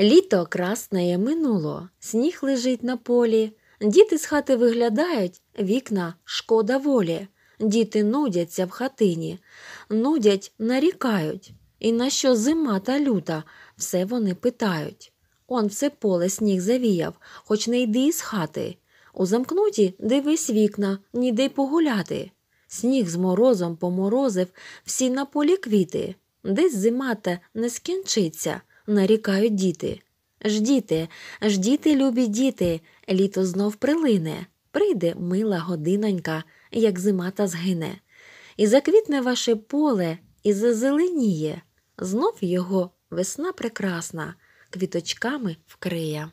Літо красне минуло, сніг лежить на полі, діти з хати виглядають, вікна шкода волі. Діти нудяться в хатині, нудять, нарікають. І на що зима та люта, все вони питають. Он все поле сніг завіяв, хоч не йди із хати. У замкнуті дивись вікна, ніде й погуляти. Сніг з морозом поморозив всі на полі квіти. Десь зима та не скінчиться, нарікають діти. Ждіте, ждіте, любі діти, літо знов прилине, прийде мила годинонька, як зима та згине. І заквітне ваше поле і зазеленіє, знов його весна прекрасна, квіточками вкриє.